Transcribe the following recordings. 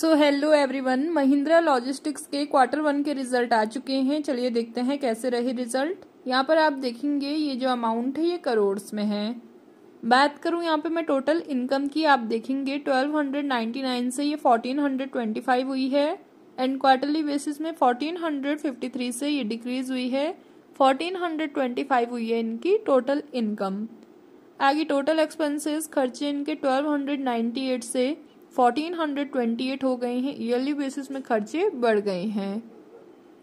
सो hello everyone Mahindra logistics के quarter one के result आ चुके हैं चलिए देखते हैं कैसे रहे रिजल्ट यहाँ पर आप देखेंगे ये जो अमाउंट है ये करोड़ में है बात करूँ यहाँ पे मैं टोटल इनकम की आप देखेंगे 1299 से ये 1425 हुई है एंड क्वार्टरली बेसिस में 1453 से ये डिक्रीज हुई है 1425 हुई है इनकी टोटल इनकम आगे टोटल एक्सपेंसेस खर्चे इनके एट से 1428 हो गए हैं ईयरली बेसिस में खर्चे बढ़ गए हैं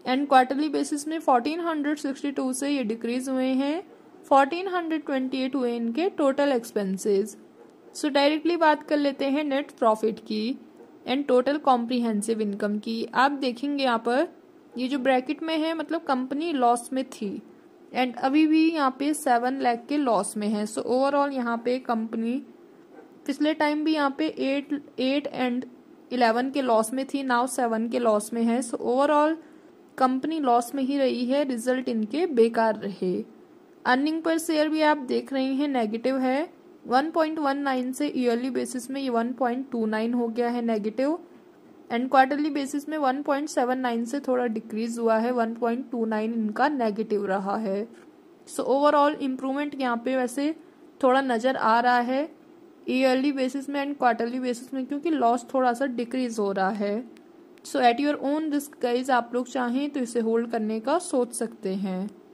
एंड क्वार्टरली बेसिस में 1462 से ये डिक्रीज हुए हैं 1428 हुए इनके टोटल एक्सपेंसेस सो डायरेक्टली बात कर लेते हैं नेट प्रॉफिट की एंड टोटल कॉम्प्रीहेंसिव इनकम की आप देखेंगे यहाँ पर ये जो ब्रैकेट में है मतलब कंपनी लॉस में थी एंड अभी भी यहाँ पे सेवन लैख के लॉस में है सो ओवरऑल यहाँ पे कंपनी पिछले टाइम भी यहाँ पे एट एट एंड इलेवन के लॉस में थी नाउ सेवन के लॉस में है सो ओवरऑल कंपनी लॉस में ही रही है रिजल्ट इनके बेकार रहे अर्निंग पर शेयर भी आप देख रहे हैं नेगेटिव है 1.19 से ईयरली बेसिस में ये 1.29 हो गया है नेगेटिव एंड क्वार्टरली बेसिस में 1.79 से थोड़ा डिक्रीज हुआ है 1.29 इनका नेगेटिव रहा है सो ओवरऑल इम्प्रूवमेंट यहाँ पे वैसे थोड़ा नज़र आ रहा है ईयरली बेसिस में एंड क्वार्टरली बेसिस में क्योंकि लॉस थोड़ा सा डिक्रीज हो रहा है so at your own risk guys आप लोग चाहें तो इसे होल्ड करने का सोच सकते हैं